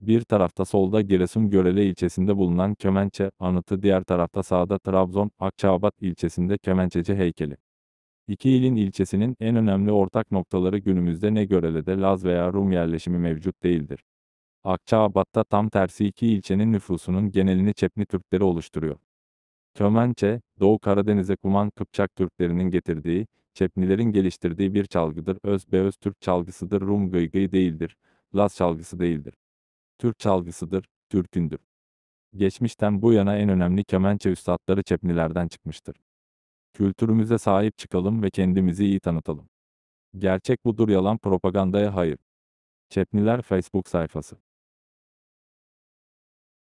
Bir tarafta solda Giresun Görele ilçesinde bulunan Kemençe anıtı diğer tarafta sağda Trabzon Akçaabat ilçesinde Kemençeci heykeli. İki ilin ilçesinin en önemli ortak noktaları günümüzde ne Görele'de Laz veya Rum yerleşimi mevcut değildir. Akçaabat'ta tam tersi iki ilçenin nüfusunun genelini Çepni Türkleri oluşturuyor. Kömençe, Doğu Karadeniz'e kuman Kıpçak Türklerinin getirdiği, Çepnilerin geliştirdiği bir çalgıdır. Öz be öz Türk çalgısıdır. Rum gıygıy değildir. Laz çalgısı değildir. Türk çalgısıdır, türkündür. Geçmişten bu yana en önemli kemençe üstadları çepnilerden çıkmıştır. Kültürümüze sahip çıkalım ve kendimizi iyi tanıtalım. Gerçek budur yalan propagandaya hayır. Çepniler Facebook sayfası